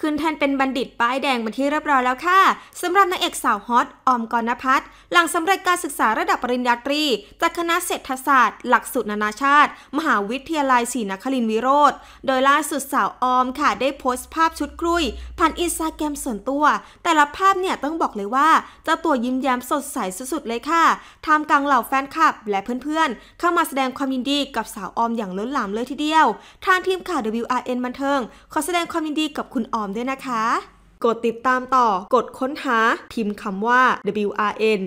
ขึ้นแทนเป็นบัณฑิตป้ายแดงมาที่เรียบร้อยแล้วค่ะสำหรับนางเอกสาวฮอตออมกรณพัฒน์หลังสำเร็จการศึกษาระดับปริญญาตรี จากคณะเศรษฐศาสตร์หลักสูตรนานาชาติ มหาวิทยาลัยศรีนครินทร์วิโรธโดยล่าสุดสาวออมค่ะได้โพสต์ภาพชุดคลุยผ่านอินสตาแกรมส่วนตัว แต่ละภาพเนี่ยต้องบอกเลยว่าเจ้าตัวยิ้มแย้มสดใสสุดๆเลยค่ะท่ามกลางเหล่าแฟนคลับและเพื่อนๆเข้ามาแสดงความยินดีกับสาวออมอย่างล้นหลามเลยทีเดียวทางทีมข่าว WRN บันเทิงขอแสดงความยินดีกับคุณออมด้วยนะคะ กดติดตามต่อ กดค้นหา พิมพ์คำว่า WRN